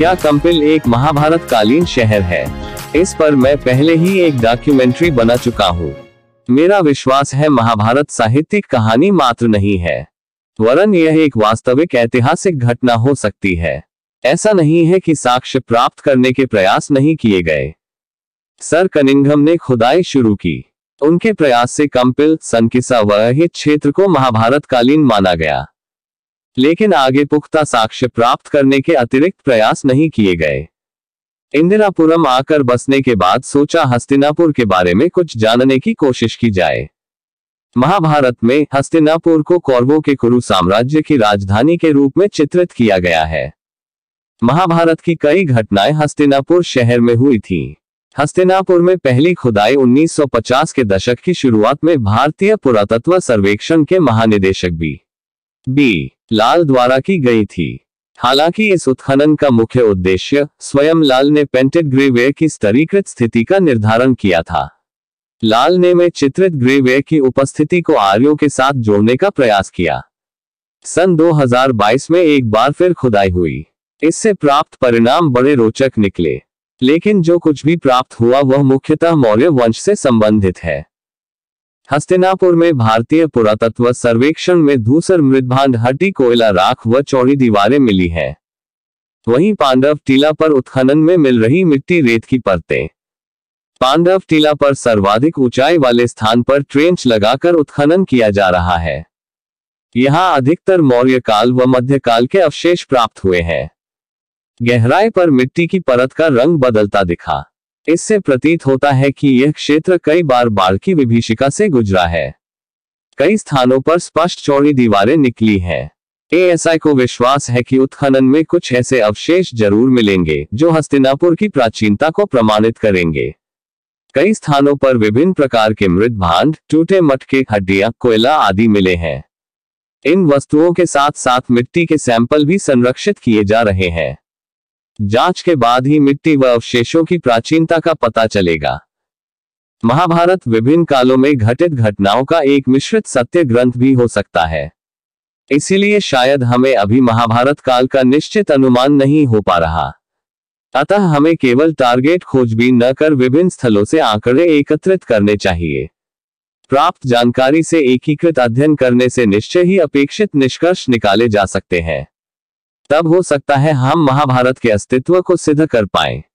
क्या कंपिल एक महाभारत कालीन शहर है इस पर मैं पहले ही एक डॉक्यूमेंट्री बना चुका हूँ मेरा विश्वास है महाभारत साहित्यिक कहानी मात्र नहीं है वरन यह एक वास्तविक ऐतिहासिक घटना हो सकती है ऐसा नहीं है कि साक्ष्य प्राप्त करने के प्रयास नहीं किए गए सर कनिंगम ने खुदाई शुरू की उनके प्रयास से कंपिल संकिसा वह क्षेत्र को महाभारत कालीन माना गया लेकिन आगे पुख्ता साक्ष्य प्राप्त करने के अतिरिक्त प्रयास नहीं किए गए इंदिरापुरम आकर बसने के बाद सोचा हस्तिनापुर के बारे में कुछ जानने की कोशिश की जाए महाभारत में हस्तिनापुर को कौरवों के कुरु साम्राज्य की राजधानी के रूप में चित्रित किया गया है महाभारत की कई घटनाएं हस्तिनापुर शहर में हुई थी हस्तिनापुर में पहली खुदाई 1950 के दशक की शुरुआत में भारतीय पुरातत्व सर्वेक्षण के महानिदेशक भी बी लाल द्वारा की गई थी हालांकि इस उत्खनन का मुख्य उद्देश्य स्वयं लाल ने पेंटेड ग्रेवे की स्तरीकृत स्थिति का निर्धारण किया था लाल ने में चित्रित ग्रेवे की उपस्थिति को आर्यों के साथ जोड़ने का प्रयास किया सन 2022 में एक बार फिर खुदाई हुई इससे प्राप्त परिणाम बड़े रोचक निकले लेकिन जो कुछ भी प्राप्त हुआ वह मुख्यतः मौर्य वंश से संबंधित है हस्तिनापुर में भारतीय पुरातत्व सर्वेक्षण में धूसर मृदभांड हड्डी कोयला राख व चौड़ी दीवारें मिली है वहीं पांडव टीला पर उत्खनन में मिल रही मिट्टी रेत की परतें पांडव टीला पर सर्वाधिक ऊंचाई वाले स्थान पर ट्रेंच लगाकर उत्खनन किया जा रहा है यहाँ अधिकतर मौर्य काल व मध्य काल के अवशेष प्राप्त हुए हैं गहराई पर मिट्टी की परत का रंग बदलता दिखा इससे प्रतीत होता है कि यह क्षेत्र कई बार बाढ़ की विभीषिका से गुजरा है कई स्थानों पर स्पष्ट चौड़ी दीवारें निकली हैं एएसआई को विश्वास है कि उत्खनन में कुछ ऐसे अवशेष जरूर मिलेंगे जो हस्तिनापुर की प्राचीनता को प्रमाणित करेंगे कई स्थानों पर विभिन्न प्रकार के मृत भांड टूटे मटके हड्डियां कोयला आदि मिले हैं इन वस्तुओं के साथ साथ मिट्टी के सैंपल भी संरक्षित किए जा रहे हैं जांच के बाद ही मिट्टी व अवशेषों की प्राचीनता का पता चलेगा महाभारत विभिन्न कालों में घटित घटनाओं का एक मिश्रित सत्य ग्रंथ भी हो सकता है इसीलिए शायद हमें अभी महाभारत काल का निश्चित अनुमान नहीं हो पा रहा अतः हमें केवल टारगेट खोजबीन न कर विभिन्न स्थलों से आंकड़े एकत्रित करने चाहिए प्राप्त जानकारी से एकीकृत अध्ययन करने से निश्चय ही अपेक्षित निष्कर्ष निकाले जा सकते हैं तब हो सकता है हम महाभारत के अस्तित्व को सिद्ध कर पाए